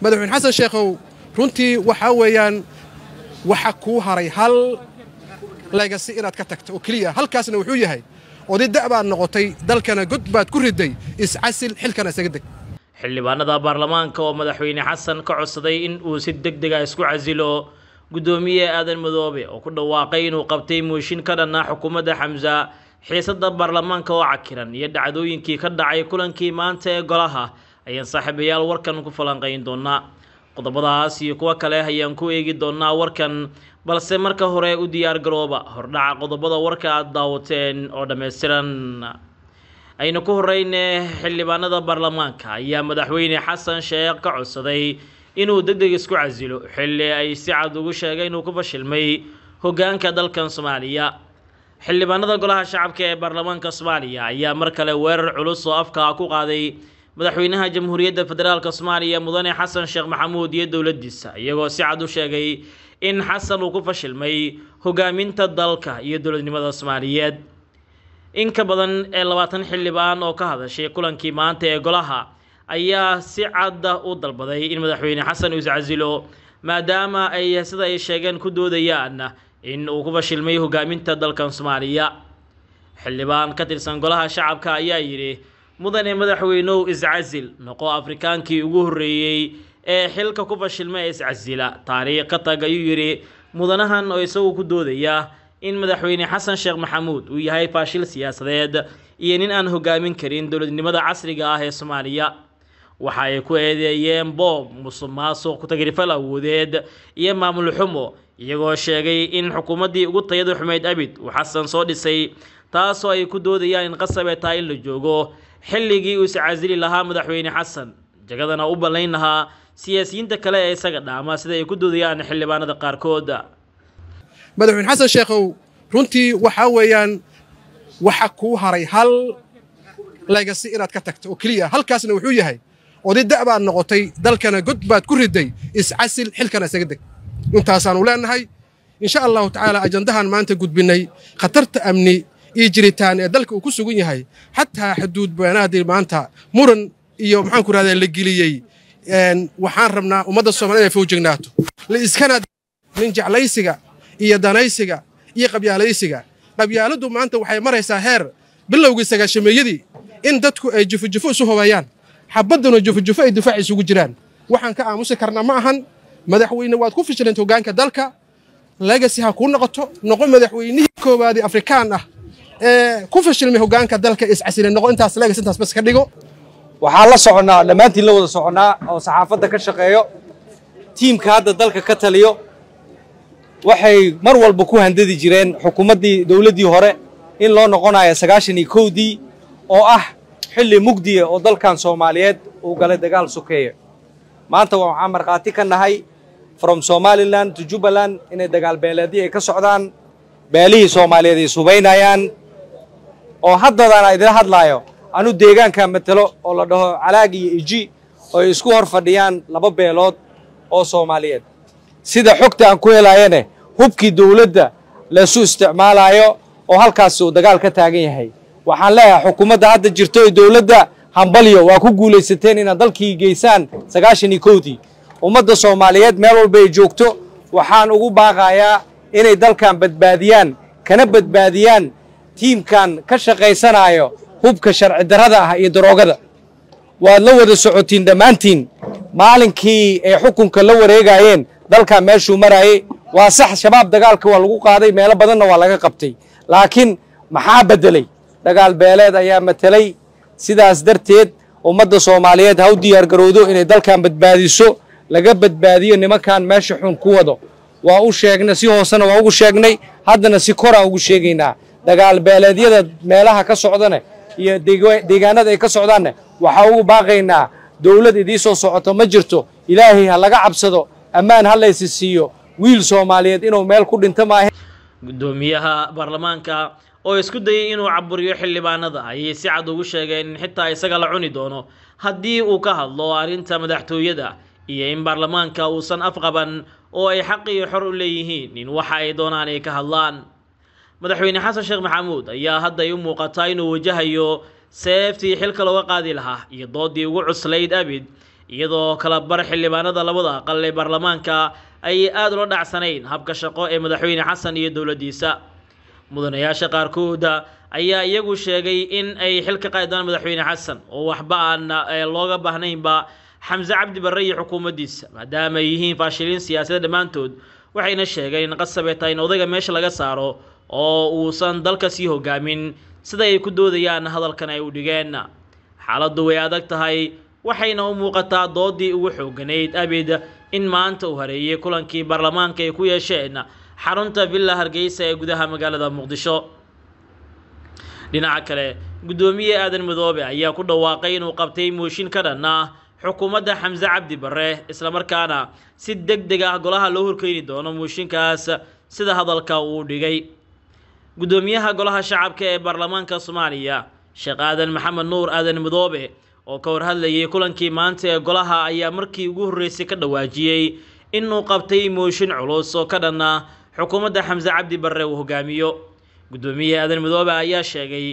madaxweyne xasan sheekhow runtii waxaa weeyaan waxa kuu haray hal legasi inaad ka tagto oo keliya halkaasna wuxuu yahay oday da' baad noqotay dalkana god baad ku riday iscasil xilkana isaga deg xildhibaanada baarlamaanka oo madaxweyne xasan ka codsaday in uu si deg dega ah isku casilo guddoomiye aadan madoobe oo ku dhawaaqay inuu qabtay mooshin ka dhannaa xukuumadda xamsa xiisadda baarlamaanka oo cakiran iyo dhacdooyinkii ka dhacay kulankii maanta ee golaha ayaan saaxiibayaal warkan ku falanqayn doonaa qodobadaas iyo kuwo kale ayaan ku eegi doonaa warkan balse marka hore u diyaargarooba hordhaca qodobada warka aada daawateen oo dhammaystiran aynu ku horeyne xildhibaanada baarlamaanka ayaa madaxweyne xasan sheekh ka codsaday inuu degdeg isku casilo xilli ay si cad ugu sheegay inuu ku fashilmay hoggaanka dalkan soomaaliya xildhibaanada golaha shacabka ee baarlamaanka soomaaliya ayaa mar kale weerar culus oo afka ku qaaday madaxweynaha jamhuuriyadda federaalka soomaaliya mudane xasan sheekh maxamuud iyo dowladdiisa iyagoo si cad u sheegay in xasan uu ku fashilmay hogaaminta dalka iyo dowladnimada soomaaliyeed in ka badan ee labaatan xildhibaan oo ka hadashay kulankii maanta ee golaha ayaa si cadda u dalbaday in madaxweyne xasan uu iscasilo maadaama ay sida ay sheegeen ku doodayaan in uu ku fashilmay hogaaminta dalkan soomaaliya xildhibaan ka tirsan golaha shacabka ayaa yidhi mudane madaxweynow iscasil noqo afrikaankii ugu horreeyey ee xilka ku fashilma ee iscasila taariikh ka tag ayuu yidhi mudanahan oo isagu ku doodaya in madaxweyne xasan sheekh maxamuud uu yahay faashil siyaasadeed iyo nin aan hoggaamin karin dowladnimada casriga ah ee soomaaliya waxa ay ku eedeeyeen boob musumaasuq maasuq kutagrifal awoodeed iyo maamul xumo iyagoo sheegay in xukuumaddii ugu tayada xumeyd abid uu xasan soo dhisay taasoo ay ku doodayaan in qasab ee tahay in la joogo xilligii uu iscaasili lahaa madaxweyne xasan jagadana u ballayn lahaa siyaasiyiinta kale ee isaga dhaamaa sida ay ku doodayaan xildhibaanada qaarkooda madaxweyne xasan sheekhow runtii waxaa weeyaan waxa kuu haray hal legasi inaad ka tagto oo keliya halkaasna wuxuu yahay oday da' baad noqotay dalkana god baad ku riday iscasil xilkana isaga deg intaasaannu leenahay insha allahu tacaala ajandahaan maanta gudbinay khatarta amni iyo jiritaan ee dalka uu ku sugan yahay xataa xuduud beenaadii maanta muran iyo maxaanku rahdaa la geliyey waxaan rabnaa ummadda soomaliya inay fowjignaato laiskana nin jeclaysiga iyo danaysiga iyo qabyaalaysiga qabyaaladdu maanta waxay maraysaa heer bilowgii sagaashameeyadii in dadku ay jufujufo isu hobeeyaan xabadduna jufujufo ay difaac isugu jiraan waxaan ka aamusi karnaa ma ahan madaxweyne waad ku fishilanta hoggaanka dalka legasi ha kuu noqoto noqo madaxweynihii koowaadii afrikaan ah Eh, ku fashilmi hogaanka dalka iscasilin noqo intaas leegas intaas bas ka dhigo waxaa la soconaa dhammaantiin la wada soconaa oo saxaafadda ka shaqeeyo tiimka hadda dalka ka taliyo waxay mar walba ku handadi jireen xukuumaddii dowladdii hore in loo noqonayo sagaashan iyo kowdii oo ah xilli mugdiya oo dalkan soomaaliyeed uu galay dagaal sokeeya maanta waxaan markhaati ka nahay from somalilan to jubbaland inay dagaal beeleedii ay ka socdaan beelihii soomaaliyeed ay subaynayaan oo haddadaan idila hadlaayo anu deegaanka matalo oo la dhaho calaag iyo iji oo ay isku hor fadhiyaan laba beelood oo soomaaliyeed sida xogta aan ku helaayane hubkii dowladda laysu isticmaalaayo oo halkaasi uu dagaal ka taagan yahay waxaan leeyahay xukuumadda hadda jirto ee dowladda hambalyo waa ku guulaysateen inaad dalkii geysaan sagaashan iyo kowdii ummadda soomaaliyeed meel walba ay joogto waxaan ugu baaqayaa inay dalkan badbaadiyaan kana badbaadiyaan tiimkan ka shaqaysanaayo hubka sharci darrada ah iyo daroogada waad la wada socotiin dhammaantiin maalinkii ay xukunka la wareegaayeen dalkaa meeshuu maraayey waa sax shabaab dagaalka waa lagu qaaday meelo badanna waa laga qabtay laakiin maxaa beddelay dagaal beeleed ayaa matelay sidaas darteed ummadda soomaaliyeed ha u diyaargarowdo inay dalkan badbaadiso laga badbaadiyo nimankan meesha xun ku wado waa u sheegnay si hoosena waa ugu sheegnay haddana si koraa ugu sheegaynaa dagaal beeleedyada meelaha ka socdane iyo deegaanada ay ka socdaanne waxaa ugu baaqaynaa dowlad idii soo socoto ma jirto ilaahay ha laga cabsado ammaan ha laysi siiyo wiil soomaaliyeed inuu meel ku dhinto maahe guddoomiyaha baarlamaanka oo isku dayay inuu caburiyo xildhibaanada ayay si cad ugu sheegeen in xitaa isaga la cuni doono haddii uu ka hadlo arrinta madaxtooyada iyo in baarlamaanka uusan afqaban oo ay xaq iyo xor u leeyihiin in waxa ay doonaan ay ka hadlaan madaxweyne xasan sheekh maxamuud ayaa hadday u muuqataa inuu wajahayo seeftii xilka looga qaadi lahaa iyo doodii ugu cuslayd abid iyadoo kala bar xildhibaanada labada aqal ee baarlamaanka ayay aada ula dhacsanayn habka shaqo ee madaxweyne xasan iyo dowladdiisa mudanayaasha qaarkooda ayaa iyagu sheegay in ay xil ka qaadi doonaan madaxweyne xasan oo waxba aan eh, looga baahnaynba xamse cabdi barre iyo xukuumaddiisa maadaama ay yihiin faashiliin siyaasadda dhammaantood waxayna sheegeen in qasab ay tahay in odayga meesha laga saaro oo uusan dalka sii hogaamin sida ay ku doodayaan hadalkan ay u dhigeen xaaladdu way adag tahay waxayna u muuqataa doodii ugu xooganayd abid in maanta u hareeyey kulankii baarlamaanka ay ku yeesheen xarunta villa hargeysa ee gudaha magaalada muqdisho dhinaca kale guddoomiye aadan madoobe ayaa ku dhawaaqay inuu qabtay mooshin ka dhan ah xukuumadda xamse cabdi barre islamarkaana si deg deg ah golaha loo horkeyni doono mooshinkaas sida hadalka uu dhigay guddoomiyaha golaha shacabka ee baarlamaanka soomaaliya sheekh aadan maxamed nuur aadan mudoobe oo ka warhadlayay kulankii maanta ee golaha ayaa markii ugu horreysay ka dhawaajiyey inuu qabtay mooshin culus oo ka dhanna xukuumadda xamse cabdi barre uu hogaamiyo gudoomiyaha aadan mudoobe ayaa sheegay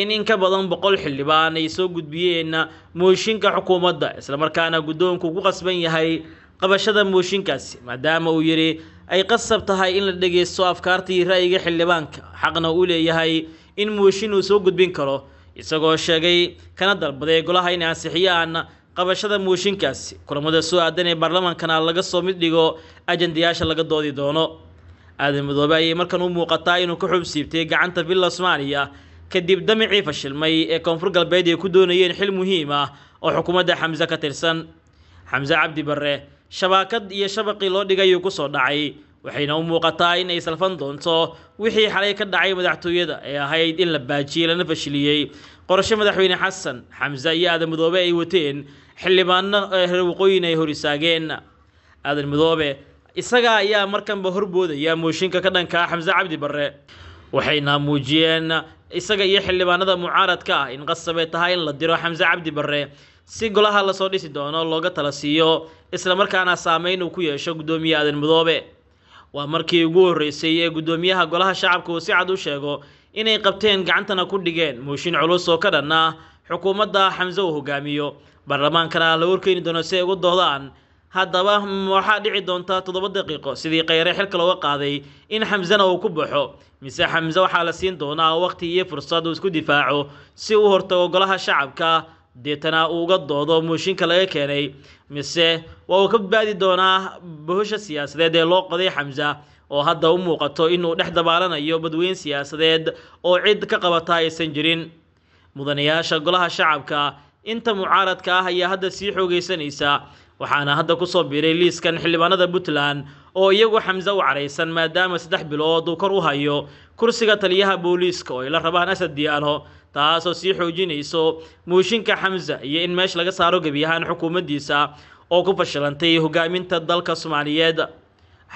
in in ka badan boqol xildhibaan ay soo gudbiyeen mooshinka xukuumadda islamarkaana guddoonku ku qasban yahay qabashada mooshinkaasi maadaama uu yidhi ay qasab tahay in la dhegaysto afkaartii ra'yiga xildhibaanka xaqna uu leeyahay in mooshin uu soo gudbin karo isagoo sheegay kana dalbaday golaha inay ansixiyaan qabashada mooshinkaasi kulamada soo aadan ee baarlamaankana laga soo mid dhigo ajendayaasha laga doodi doono aadan madoobe ayay markan u muuqataa inuu ka xub siibtay gacanta villa soomaaliya kadib damicii fashilmay ee koonfur galbeed ay ku doonayeen xil muhiim ah oo xukuumadda xamse ka tirsan xamse cabdi barre shabaakad iyo shabaqii loo ku soo dhacay waxayna u muuqataa inay salfan doonto wixii xalay ka dhacay madaxtooyada ee ahayd in la baajiyey lana fashiliyey qorshe madaxweyne xasan xamse iyo aadan midoobe ay wateen xildhibaano eh, reer waqooyin ay hor istaageen aadan madoobe isagaa ayaa markanba horboodaya mooshinka ka dhankaa xamse cabdi barre waxayna muujiyeen isaga iyo xildhibaanada mucaaradka ah in qasab ay tahay in la diro xamse cabdi barre si golaha lasoo dhisi doono looga tala siiyo islamarkaana saameyn uu ku yeesho guddoomiye aadan mudoobe waa markii ugu horreysay ee guddoomiyaha golaha shacabka uu si cad u sheego inay qabteen gacantana ku dhigeen mooshin culus oo ka dhanna xukuumadda xamse uu hogaamiyo baarlamaankana la horkeeni doono si ay ugu doodaan haddaba waxaa dhici doontaa toddoba daqiiqo sidii kheyre xilka looga qaaday in xamsena uu ku baxo mise xamse waxaa la siin doonaa wakhti iyo fursad uu isku difaaco si uu hortago golaha shacabka deetana uu uga doodo muushinka laga keenay mise waa uu ka badbaadi doonaa bahusha siyaasadeed ee loo qoday xamsa oo hadda u muuqato inuu dhex dabaalanayo badweyn siyaasadeed oo cid ka qabata aysan jirin mudanayaasha golaha shacabka inta mucaaradka ah ayaa hadda sii xoogaysanaysa waxaana hadda ku soo biiray liiskan xildhibaanada puntland oo iyagu xamse u cadhaysan maadaama saddex bilood uu kor u hayo kursiga taliyaha booliiska oo ay la rabaan asad diyaano taasoo sii xoojinayso muushinka xamse iyo in meesha laga saaro gebi ahaan xukuumaddiisa oo ku fashilantay hogaaminta dalka soomaaliyeed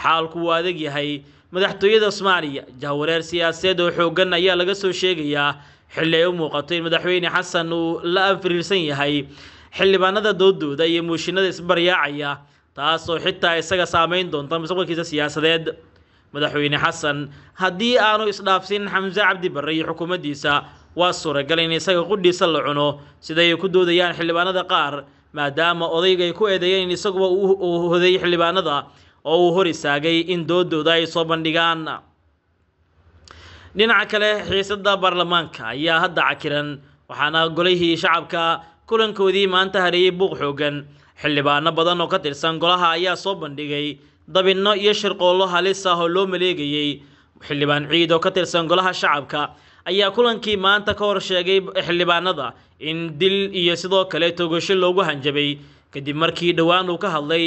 xaalku wuu adag yahay madaxtooyada soomaaliya jahwareer siyaasadeed oo xooggan ayaa laga soo sheegayaa xilli ay u muuqato in madaxweyne xasan uu la anfiriirsan yahay xildhibaanada doodooda iyo mooshinada isbaryaacaya taasoo xitaa isaga saamayn doonta mustaqbalkiisa siyaasadeed madaxweyne xasan haddii aanu isdhaafsin xamse cabdi barre iyo xukuumaddiisa waa suuragal in isaga qudhiisa la cuno siday ku doodayaan xildhibaanada qaar maadaama odayga ay ku eedeeyeen in isaguba uu hodeeyey xildhibaanada oo uu hor istaagay in doodooda ay soo bandhigaan dhinaca kale xiisadda baarlamaanka ayaa hadda cakiran waxaana golihii shacabka kulankoodii maanta hareeyey buuq xooggan xildhibaano badan oo ka tirsan golaha ayaa soo bandhigay dabinno iyo shirqoollo halis ah oo loo maleegayey xildhibaan ciid oo ka tirsan golaha shacabka ayaa kulankii maanta ka hor sheegay xildhibaanada in dil iyo sidoo kale togasho loogu hanjabay kadib markii dhowaan uu ka hadlay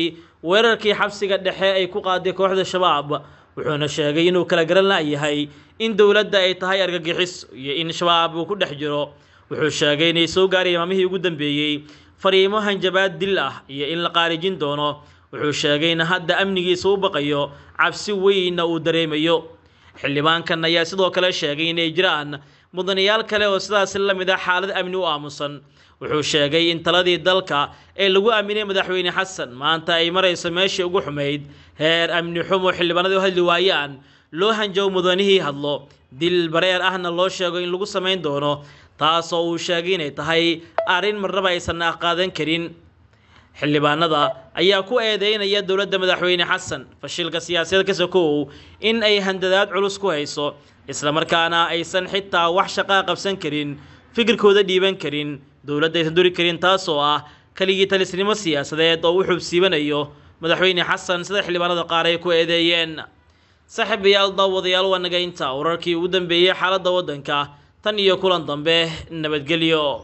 weerarkii xabsiga dhexe ay ku qaaday kooxda shabaab wuxuuna sheegay inuu kala garan la'yahay in dowladda ay tahay argagixis iyo in shabaab uu ku dhex jiro wuxuu sheegay inay soo gaari imaamihii ugu dambeeyey fariimo hanjabaad dil ah iyo in la qaarijin doono wuxuu sheegay in hadda amnigiisa u baqayo cabsi weynna uu dareemayo xildhibaankan ayaa sidoo kale sheegay inay jiraan mudanayaal kale oo sidaasi la mid ah xaalad amni u aamusan wuxuu sheegay in taladii dalka ee lagu aaminay madaxweyne xasan maanta ay marayso meeshii ugu xumayd heer amni xumo u hadli waayaan loo hanjabo mudanihii hadlo dil bareer ahna loo sheego in lagu samayn doono taasoo uu sheegay inay tahay arrin marnaba aysan aqaadan karin xildhibaanada ayaa ku eedeynaya dowladda madaxweyne xasan fashilka siyaasadeed ka sokow in ay handadaad culus ku hayso islamarkaana aysan xitaa wax shaqaa qabsan karin fikirkooda dhiiban karin dowladda aysan duri karin taasoo ah keligii talisnimo siyaasadeed oo u xubsiibanayo madaxweyne xasan sida xildhibaanada qaar ay ku eedeeyeen saxiib daawadayaal waa naga wararkii ugu dambeeyey xaaladda waddanka tan iyo kulan dambe nabadgelyo